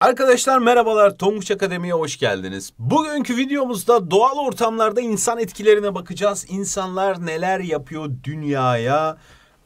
Arkadaşlar merhabalar Tonguç Akademi'ye hoş geldiniz. Bugünkü videomuzda doğal ortamlarda insan etkilerine bakacağız. İnsanlar neler yapıyor dünyaya?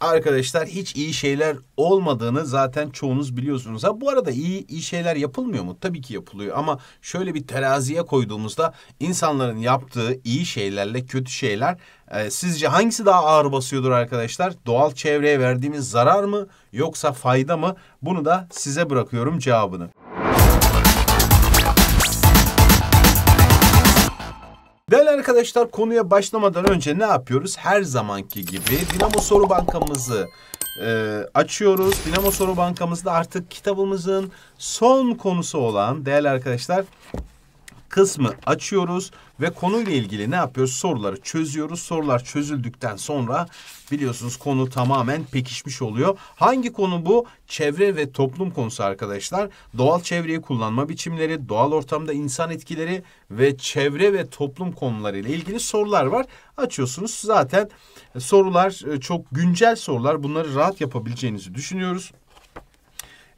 Arkadaşlar hiç iyi şeyler olmadığını zaten çoğunuz biliyorsunuz. Ha bu arada iyi iyi şeyler yapılmıyor mu? Tabii ki yapılıyor ama şöyle bir teraziye koyduğumuzda insanların yaptığı iyi şeylerle kötü şeyler e, sizce hangisi daha ağır basıyordur arkadaşlar? Doğal çevreye verdiğimiz zarar mı yoksa fayda mı? Bunu da size bırakıyorum cevabını. Arkadaşlar konuya başlamadan önce ne yapıyoruz? Her zamanki gibi Dinamo Soru Bankamızı e, açıyoruz. Dinamo Soru Bankamızda artık kitabımızın son konusu olan değerli arkadaşlar kısmı açıyoruz ve konuyla ilgili ne yapıyoruz? Soruları çözüyoruz. Sorular çözüldükten sonra biliyorsunuz konu tamamen pekişmiş oluyor. Hangi konu bu? Çevre ve toplum konusu arkadaşlar. Doğal çevreyi kullanma biçimleri, doğal ortamda insan etkileri ve çevre ve toplum konularıyla ilgili sorular var. Açıyorsunuz zaten sorular e, çok güncel sorular. Bunları rahat yapabileceğinizi düşünüyoruz.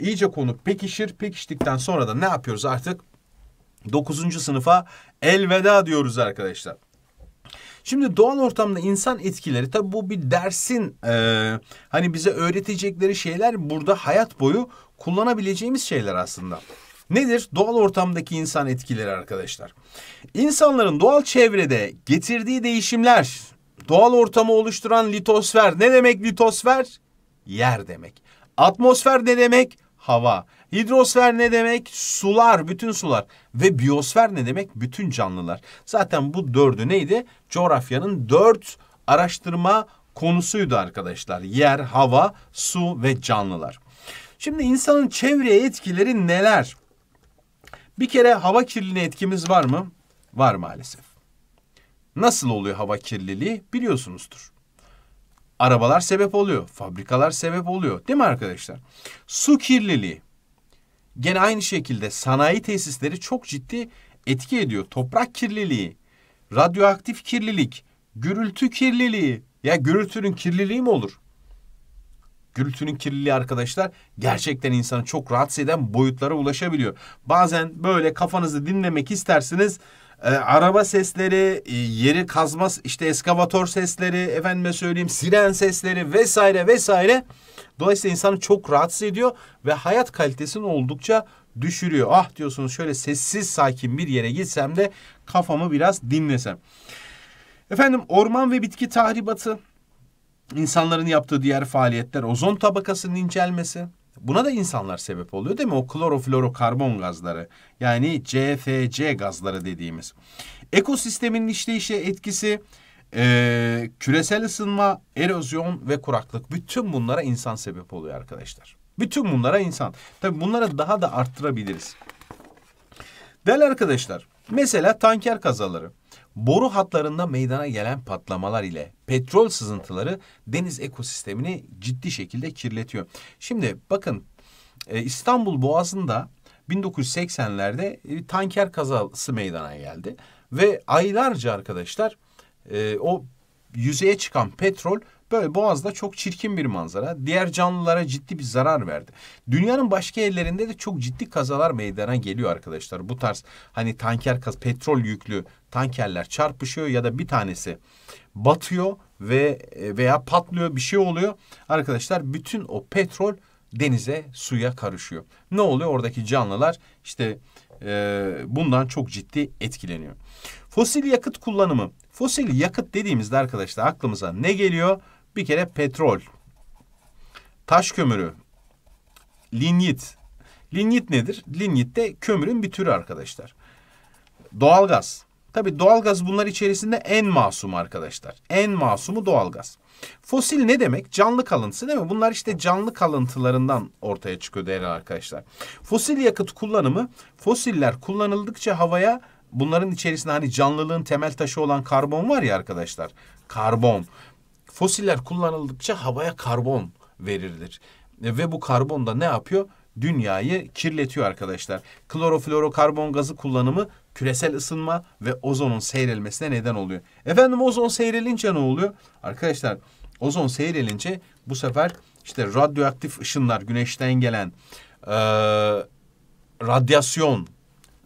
İyice konu pekişir. Pekiştikten sonra da ne yapıyoruz artık? 9. sınıfa elveda diyoruz arkadaşlar. Şimdi doğal ortamda insan etkileri tabi bu bir dersin e, hani bize öğretecekleri şeyler burada hayat boyu kullanabileceğimiz şeyler aslında. Nedir? Doğal ortamdaki insan etkileri arkadaşlar. İnsanların doğal çevrede getirdiği değişimler, doğal ortamı oluşturan litosfer. Ne demek litosfer? Yer demek. Atmosfer ne demek? hava. Hidrosfer ne demek? Sular, bütün sular. Ve biyosfer ne demek? Bütün canlılar. Zaten bu dördü neydi? Coğrafyanın dört araştırma konusuydu arkadaşlar. Yer, hava, su ve canlılar. Şimdi insanın çevreye etkileri neler? Bir kere hava kirliliğine etkimiz var mı? Var maalesef. Nasıl oluyor hava kirliliği biliyorsunuzdur. Arabalar sebep oluyor, fabrikalar sebep oluyor. Değil mi arkadaşlar? Su kirliliği. Gene aynı şekilde sanayi tesisleri çok ciddi etki ediyor. Toprak kirliliği, radyoaktif kirlilik, gürültü kirliliği. Ya gürültünün kirliliği mi olur? Gürültünün kirliliği arkadaşlar gerçekten insanı çok rahatsız eden boyutlara ulaşabiliyor. Bazen böyle kafanızı dinlemek istersiniz e, araba sesleri, e, yeri kazma işte eskavatör sesleri, efendime söyleyeyim siren sesleri vesaire vesaire. Dolayısıyla insanı çok rahatsız ediyor ve hayat kalitesini oldukça düşürüyor. Ah diyorsunuz şöyle sessiz sakin bir yere gitsem de kafamı biraz dinlesem. Efendim orman ve bitki tahribatı, insanların yaptığı diğer faaliyetler, ozon tabakasının incelmesi, Buna da insanlar sebep oluyor değil mi? O kloroflorokarbon gazları yani CFC gazları dediğimiz. Ekosistemin işleyişe etkisi, e, küresel ısınma, erozyon ve kuraklık. Bütün bunlara insan sebep oluyor arkadaşlar. Bütün bunlara insan. Tabii bunları daha da arttırabiliriz. Değerli arkadaşlar mesela tanker kazaları boru hatlarında meydana gelen patlamalar ile petrol sızıntıları deniz ekosistemini ciddi şekilde kirletiyor. Şimdi bakın e, İstanbul Boğazı'nda 1980'lerde e, tanker kazası meydana geldi ve aylarca arkadaşlar e, o yüzeye çıkan petrol Böyle Boğaz'da çok çirkin bir manzara. Diğer canlılara ciddi bir zarar verdi. Dünyanın başka yerlerinde de çok ciddi kazalar meydana geliyor arkadaşlar. Bu tarz hani tanker kaz petrol yüklü tankerler çarpışıyor ya da bir tanesi batıyor ve e, veya patlıyor bir şey oluyor. Arkadaşlar bütün o petrol denize suya karışıyor. Ne oluyor oradaki canlılar işte e, bundan çok ciddi etkileniyor. Fosil yakıt kullanımı. Fosil yakıt dediğimizde arkadaşlar aklımıza ne geliyor? Bir kere petrol, taş kömürü, linyit. Linyit nedir? Linyit de kömürün bir türü arkadaşlar. Doğalgaz. Tabi doğalgaz bunlar içerisinde en masum arkadaşlar. En masumu doğalgaz. Fosil ne demek? Canlı kalıntısı değil mi? Bunlar işte canlı kalıntılarından ortaya çıkıyor değerli arkadaşlar. Fosil yakıt kullanımı fosiller kullanıldıkça havaya bunların içerisinde hani canlılığın temel taşı olan karbon var ya arkadaşlar. Karbon. Fosiller kullanıldıkça havaya karbon verilir. E, ve bu karbon da ne yapıyor? Dünyayı kirletiyor arkadaşlar. Kloroflorokarbon gazı kullanımı küresel ısınma ve ozonun seyrelmesine neden oluyor. Efendim ozon seyrelince ne oluyor? Arkadaşlar ozon seyrelince bu sefer işte radyoaktif ışınlar, güneşten gelen e, radyasyon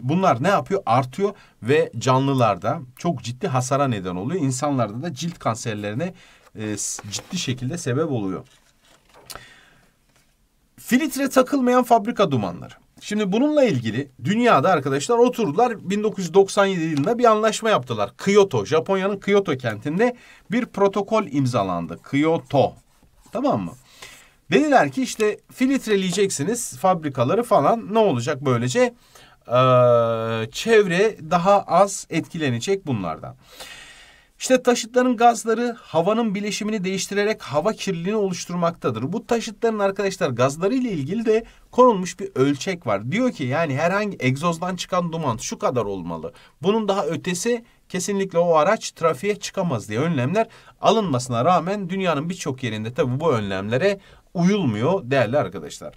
bunlar ne yapıyor? Artıyor ve canlılarda çok ciddi hasara neden oluyor. İnsanlarda da cilt kanserlerine e, ciddi şekilde sebep oluyor. Filtre takılmayan fabrika dumanları. Şimdi bununla ilgili dünyada arkadaşlar oturdular 1997 yılında bir anlaşma yaptılar. Kyoto, Japonya'nın Kyoto kentinde bir protokol imzalandı. Kyoto. Tamam mı? Dediler ki işte filtreleyeceksiniz fabrikaları falan ne olacak böylece? Ee, çevre daha az etkilenecek bunlardan. İşte taşıtların gazları havanın bileşimini değiştirerek hava kirliliğini oluşturmaktadır. Bu taşıtların arkadaşlar gazları ile ilgili de konulmuş bir ölçek var. Diyor ki yani herhangi egzozdan çıkan duman şu kadar olmalı. Bunun daha ötesi kesinlikle o araç trafiğe çıkamaz diye önlemler alınmasına rağmen dünyanın birçok yerinde tabi bu önlemlere uyulmuyor değerli arkadaşlar.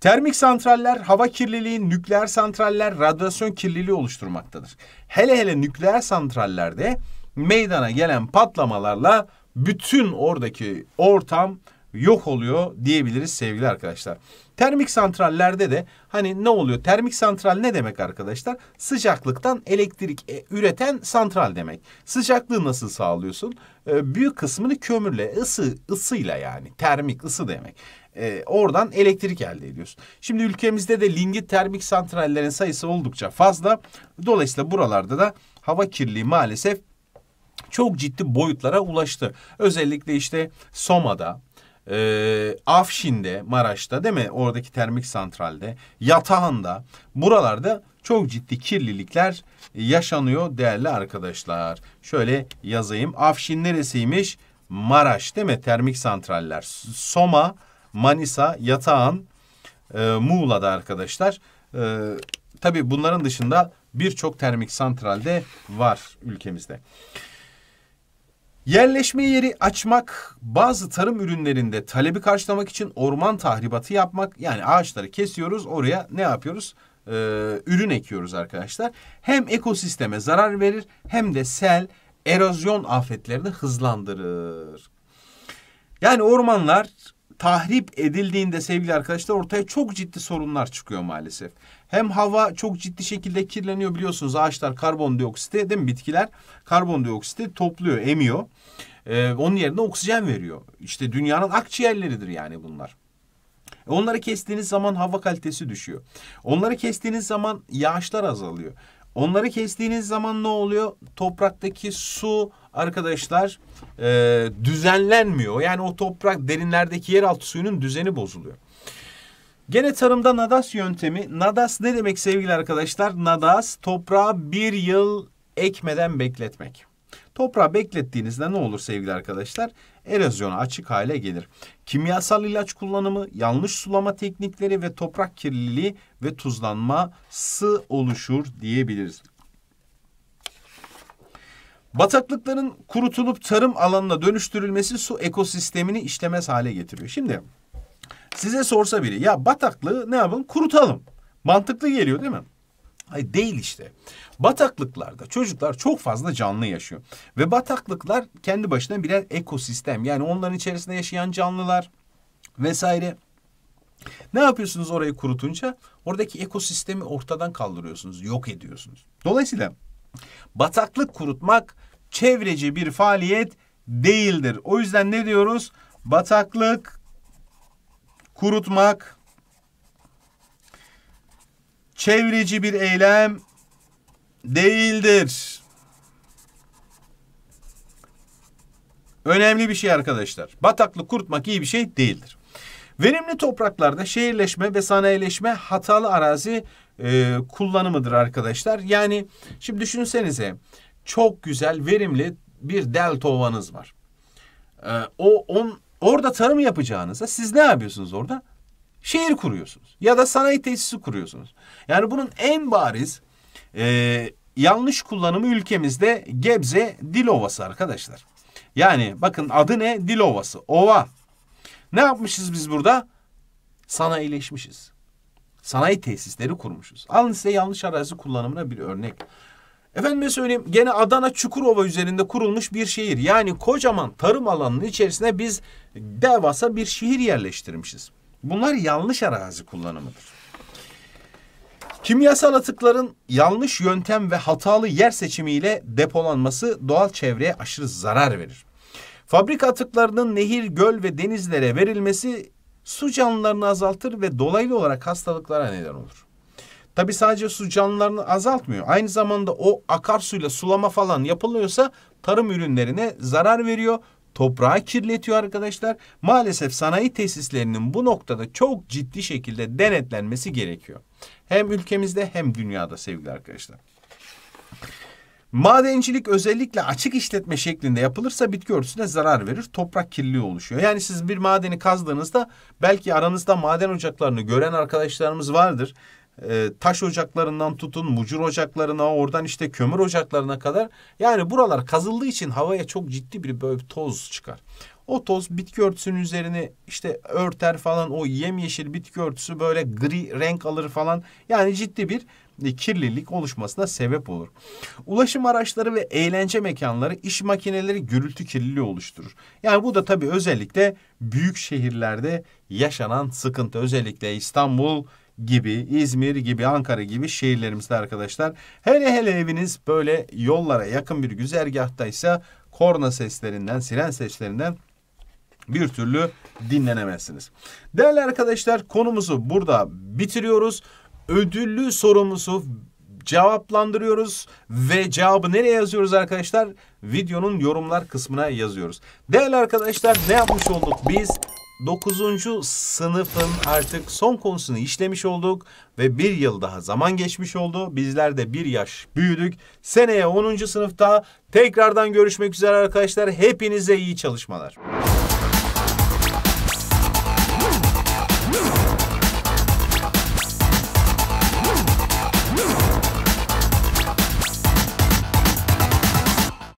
Termik santraller hava kirliliği, nükleer santraller radyasyon kirliliği oluşturmaktadır. Hele hele nükleer santrallerde meydana gelen patlamalarla bütün oradaki ortam yok oluyor diyebiliriz sevgili arkadaşlar. Termik santrallerde de hani ne oluyor? Termik santral ne demek arkadaşlar? Sıcaklıktan elektrik e, üreten santral demek. Sıcaklığı nasıl sağlıyorsun? E, büyük kısmını kömürle, ısı, ısıyla yani termik ısı demek. E, oradan elektrik elde ediyorsun. Şimdi ülkemizde de lingi termik santrallerin sayısı oldukça fazla. Dolayısıyla buralarda da hava kirliliği maalesef çok ciddi boyutlara ulaştı. Özellikle işte Soma'da, e, Afşin'de, Maraş'ta değil mi? Oradaki termik santralde, Yatağan'da buralarda çok ciddi kirlilikler yaşanıyor değerli arkadaşlar. Şöyle yazayım. Afşin neresiymiş? Maraş değil mi? Termik santraller. Soma, Manisa, Yatağan, e, Muğla'da arkadaşlar. E, tabii bunların dışında birçok termik santralde var ülkemizde. Yerleşme yeri açmak, bazı tarım ürünlerinde talebi karşılamak için orman tahribatı yapmak. Yani ağaçları kesiyoruz, oraya ne yapıyoruz? Ee, ürün ekiyoruz arkadaşlar. Hem ekosisteme zarar verir hem de sel, erozyon afetlerini hızlandırır. Yani ormanlar tahrip edildiğinde sevgili arkadaşlar ortaya çok ciddi sorunlar çıkıyor maalesef. Hem hava çok ciddi şekilde kirleniyor biliyorsunuz ağaçlar karbondioksiti değil mi bitkiler karbondioksiti topluyor emiyor. Ee, onun yerine oksijen veriyor. İşte dünyanın akciğerleridir yani bunlar. Onları kestiğiniz zaman hava kalitesi düşüyor. Onları kestiğiniz zaman yağışlar azalıyor. Onları kestiğiniz zaman ne oluyor? Topraktaki su arkadaşlar e, düzenlenmiyor. Yani o toprak derinlerdeki yeraltı suyunun düzeni bozuluyor. Gene tarımda nadas yöntemi. Nadas ne demek sevgili arkadaşlar? Nadas toprağı bir yıl ekmeden bekletmek. Toprağı beklettiğinizde ne olur sevgili arkadaşlar? erozyona açık hale gelir. Kimyasal ilaç kullanımı, yanlış sulama teknikleri ve toprak kirliliği ve tuzlanması oluşur diyebiliriz. Bataklıkların kurutulup tarım alanına dönüştürülmesi su ekosistemini işlemez hale getiriyor. Şimdi size sorsa biri ya bataklığı ne yapalım kurutalım. Mantıklı geliyor değil mi? Hayır değil işte. Bataklıklarda çocuklar çok fazla canlı yaşıyor. Ve bataklıklar kendi başına birer ekosistem. Yani onların içerisinde yaşayan canlılar vesaire. Ne yapıyorsunuz orayı kurutunca? Oradaki ekosistemi ortadan kaldırıyorsunuz, yok ediyorsunuz. Dolayısıyla bataklık kurutmak çevreci bir faaliyet değildir. O yüzden ne diyoruz? Bataklık kurutmak çevreci bir eylem değildir. Önemli bir şey arkadaşlar. Bataklık kurutmak iyi bir şey değildir. Verimli topraklarda şehirleşme ve sanayileşme hatalı arazi e, kullanımıdır arkadaşlar. Yani şimdi düşünsenize çok güzel verimli bir delta ovanız var. E, o on, orada tarım yapacağınıza siz ne yapıyorsunuz orada? şehir kuruyorsunuz. Ya da sanayi tesisi kuruyorsunuz. Yani bunun en bariz e, yanlış kullanımı ülkemizde Gebze Dilovası arkadaşlar. Yani bakın adı ne? Dilovası. Ova. Ne yapmışız biz burada? Sanayileşmişiz. Sanayi tesisleri kurmuşuz. Alın size yanlış arazi kullanımına bir örnek. Efendime söyleyeyim gene Adana Çukurova üzerinde kurulmuş bir şehir. Yani kocaman tarım alanının içerisine biz devasa bir şehir yerleştirmişiz. Bunlar yanlış arazi kullanımıdır. Kimyasal atıkların yanlış yöntem ve hatalı yer seçimiyle depolanması doğal çevreye aşırı zarar verir. Fabrika atıklarının nehir, göl ve denizlere verilmesi su canlılarını azaltır ve dolaylı olarak hastalıklara neden olur. Tabi sadece su canlılarını azaltmıyor. Aynı zamanda o akarsuyla sulama falan yapılıyorsa tarım ürünlerine zarar veriyor toprağı kirletiyor arkadaşlar. Maalesef sanayi tesislerinin bu noktada çok ciddi şekilde denetlenmesi gerekiyor. Hem ülkemizde hem dünyada sevgili arkadaşlar. Madencilik özellikle açık işletme şeklinde yapılırsa bitki örtüsüne zarar verir. Toprak kirliliği oluşuyor. Yani siz bir madeni kazdığınızda belki aranızda maden ocaklarını gören arkadaşlarımız vardır e, taş ocaklarından tutun mucur ocaklarına oradan işte kömür ocaklarına kadar yani buralar kazıldığı için havaya çok ciddi bir böyle toz çıkar. O toz bitki örtüsünün üzerine işte örter falan o yemyeşil bitki örtüsü böyle gri renk alır falan. Yani ciddi bir e, kirlilik oluşmasına sebep olur. Ulaşım araçları ve eğlence mekanları iş makineleri gürültü kirliliği oluşturur. Yani bu da tabii özellikle büyük şehirlerde yaşanan sıkıntı. Özellikle İstanbul, gibi, İzmir gibi, Ankara gibi şehirlerimizde arkadaşlar. Hele hele eviniz böyle yollara yakın bir güzergahtaysa korna seslerinden, siren seslerinden bir türlü dinlenemezsiniz. Değerli arkadaşlar konumuzu burada bitiriyoruz. Ödüllü sorumuzu cevaplandırıyoruz ve cevabı nereye yazıyoruz arkadaşlar? Videonun yorumlar kısmına yazıyoruz. Değerli arkadaşlar ne yapmış olduk biz? 9. sınıfın artık son konusunu işlemiş olduk ve bir yıl daha zaman geçmiş oldu. Bizler de bir yaş büyüdük. Seneye 10. sınıfta tekrardan görüşmek üzere arkadaşlar. Hepinize iyi çalışmalar.